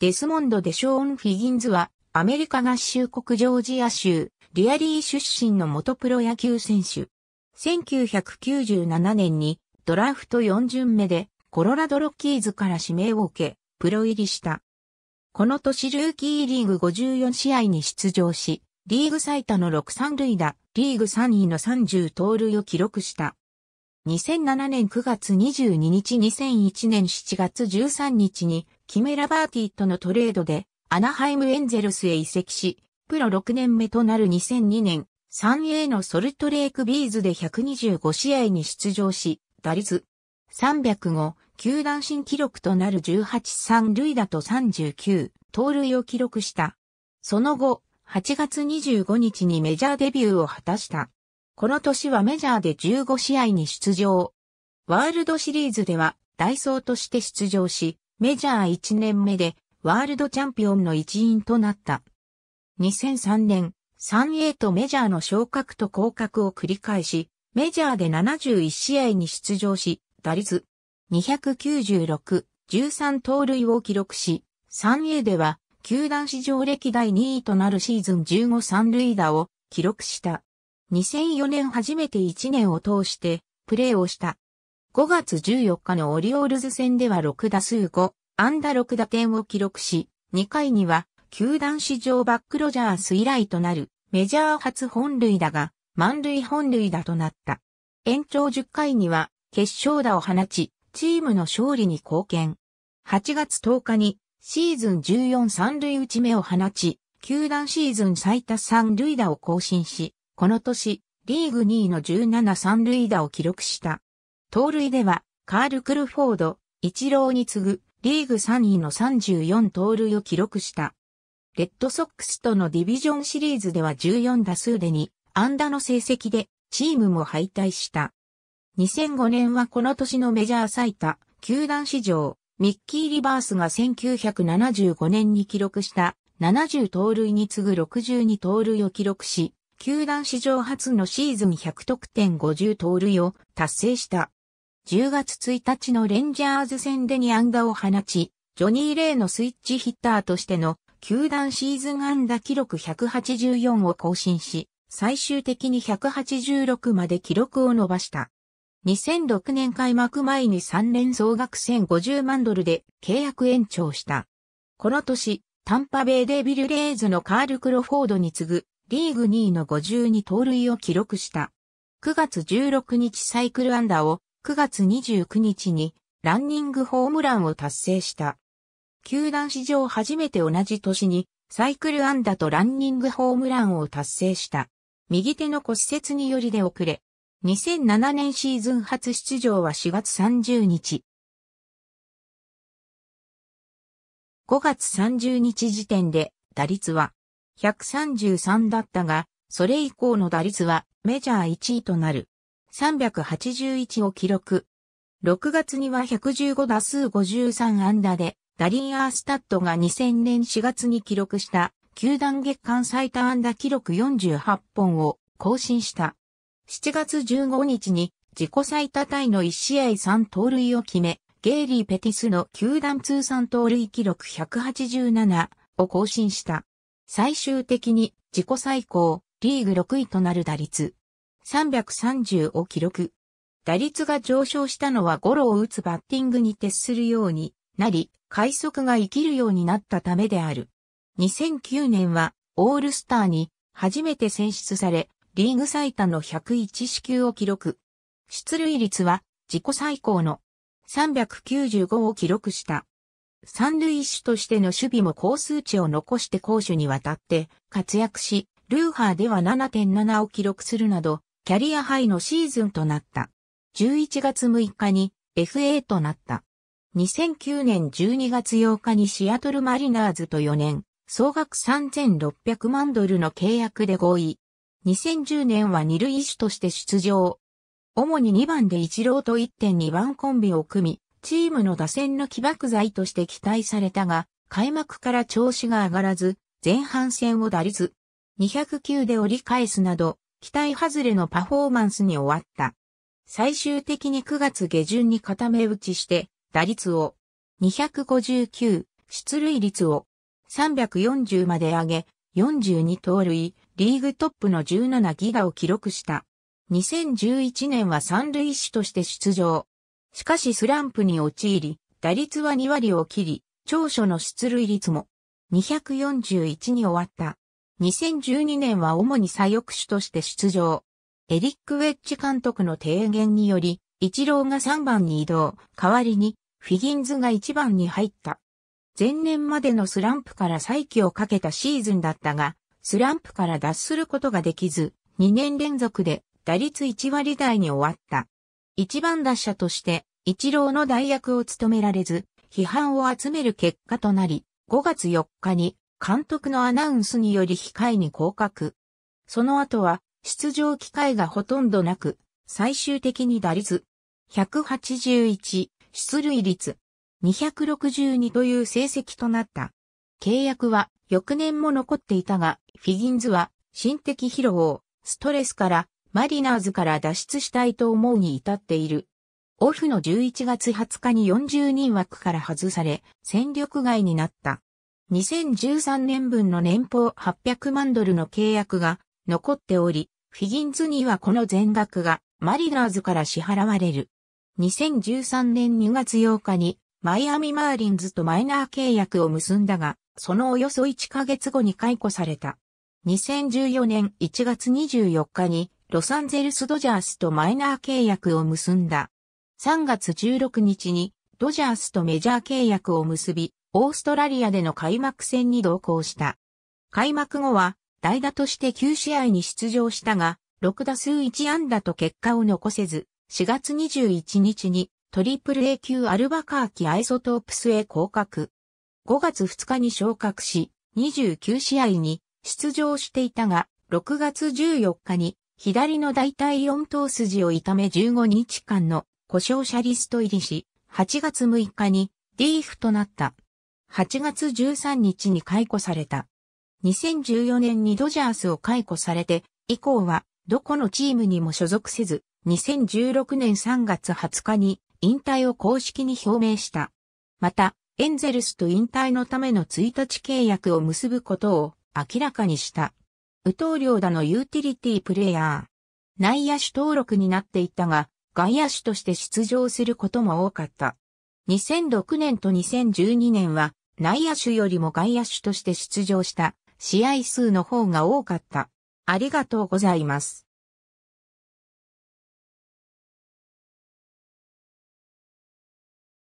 デスモンド・デショーン・フィギンズは、アメリカ合衆国ジョージア州、リアリー出身の元プロ野球選手。1997年に、ドラフト4巡目で、コロラドロッキーズから指名を受け、プロ入りした。この年ルーキーリーグ54試合に出場し、リーグ最多の6三塁打、リーグ3位の30盗塁を記録した。2007年9月22日2001年7月13日にキメ・ラバーティとのトレードで、アナハイム・エンゼルスへ移籍し、プロ6年目となる2002年、3A のソルトレイクビーズで125試合に出場し、打率305、球団新記録となる18三塁打と39、盗塁を記録した。その後、8月25日にメジャーデビューを果たした。この年はメジャーで15試合に出場。ワールドシリーズでは、ダイソーとして出場し、メジャー1年目でワールドチャンピオンの一員となった。2003年、3A とメジャーの昇格と降格を繰り返し、メジャーで71試合に出場し、打率296、13盗塁を記録し、3A では、球団史上歴代2位となるシーズン15三塁打を記録した。2004年初めて1年を通してプレーをした。5月14日のオリオールズ戦では6打数5、安打6打点を記録し、2回には、球団史上バックロジャース以来となる、メジャー初本塁打が、満塁本塁打となった。延長10回には、決勝打を放ち、チームの勝利に貢献。8月10日に、シーズン14三塁打ち目を放ち、球団シーズン最多三塁打を更新し、この年、リーグ2位の17三塁打を記録した。盗塁では、カール・クルフォード、イチローに次ぐ、リーグ3位の34盗塁を記録した。レッドソックスとのディビジョンシリーズでは14打数で2安打の成績でチームも敗退した。2005年はこの年のメジャー最多、球団史上、ミッキー・リバースが1975年に記録した70盗塁に次ぐ62盗塁を記録し、球団史上初のシーズン100得点50盗塁を達成した。10月1日のレンジャーズ戦で2安打を放ち、ジョニー・レイのスイッチヒッターとしての球団シーズン安打記録184を更新し、最終的に186まで記録を伸ばした。2006年開幕前に3連総額1050万ドルで契約延長した。この年、タンパベイデビルレイズのカール・クロフォードに次ぐリーグ2位の52盗塁を記録した。9月16日サイクルアンダーを9月29日にランニングホームランを達成した。球団史上初めて同じ年にサイクル安打とランニングホームランを達成した。右手の骨折によりで遅れ。2007年シーズン初出場は4月30日。5月30日時点で打率は133だったが、それ以降の打率はメジャー1位となる。381を記録。6月には115打数53安打で、ダリー・アースタッドが2000年4月に記録した球団月間最多安打記録48本を更新した。7月15日に自己最多タイの1試合3盗塁を決め、ゲイリー・ペティスの球団通算盗塁記録187を更新した。最終的に自己最高、リーグ6位となる打率330を記録。打率が上昇したのはゴロを打つバッティングに徹するようになり、快速が生きるようになったためである。2009年はオールスターに初めて選出され、リーグ最多の101支球を記録。出塁率は自己最高の395を記録した。三塁手としての守備も高数値を残して攻守にわたって活躍し、ルーハーでは7.7を記録するなど、キャリアハイのシーズンとなった。11月6日に FA となった。2009年12月8日にシアトルマリナーズと4年、総額3600万ドルの契約で合意。2010年は二塁手として出場。主に2番で一郎と1.2番コンビを組み、チームの打線の起爆剤として期待されたが、開幕から調子が上がらず、前半戦を打率209で折り返すなど、期待外れのパフォーマンスに終わった。最終的に9月下旬に固め打ちして、打率を259、出塁率を340まで上げ、42盗塁、リーグトップの17ギガを記録した。2011年は三塁手として出場。しかしスランプに陥り、打率は2割を切り、長所の出塁率も241に終わった。2012年は主に左翼手として出場。エリック・ウェッジ監督の提言により、一郎が3番に移動、代わりに、フィギンズが1番に入った。前年までのスランプから再起をかけたシーズンだったが、スランプから脱することができず、2年連続で打率1割台に終わった。1番打者として、一郎の代役を務められず、批判を集める結果となり、5月4日に監督のアナウンスにより控えに降格。その後は、出場機会がほとんどなく、最終的に打率、181、出塁率、262という成績となった。契約は翌年も残っていたが、フィギンズは心的疲労をストレスからマリナーズから脱出したいと思うに至っている。オフの11月20日に40人枠から外され、戦力外になった。2013年分の年俸800万ドルの契約が残っており、フィギンズにはこの全額がマリナーズから支払われる。2013年2月8日にマイアミマーリンズとマイナー契約を結んだが、そのおよそ1ヶ月後に解雇された。2014年1月24日にロサンゼルスドジャースとマイナー契約を結んだ。3月16日にドジャースとメジャー契約を結び、オーストラリアでの開幕戦に同行した。開幕後は代打として9試合に出場したが、6打数1安打と結果を残せず、4月21日にトリプル A 級アルバカーキアイソトープスへ降格。5月2日に昇格し、29試合に出場していたが、6月14日に左の大体4頭筋を痛め15日間の故障者リスト入りし、8月6日にリーフとなった。8月13日に解雇された。2014年にドジャースを解雇されて、以降はどこのチームにも所属せず、2016年3月20日に引退を公式に表明した。また、エンゼルスと引退のための1日契約を結ぶことを明らかにした。ウトウリョダのユーティリティプレイヤー。内野手登録になっていたが、外野手として出場することも多かった。2006年と2012年は内野手よりも外野手として出場した試合数の方が多かった。ありがとうございます。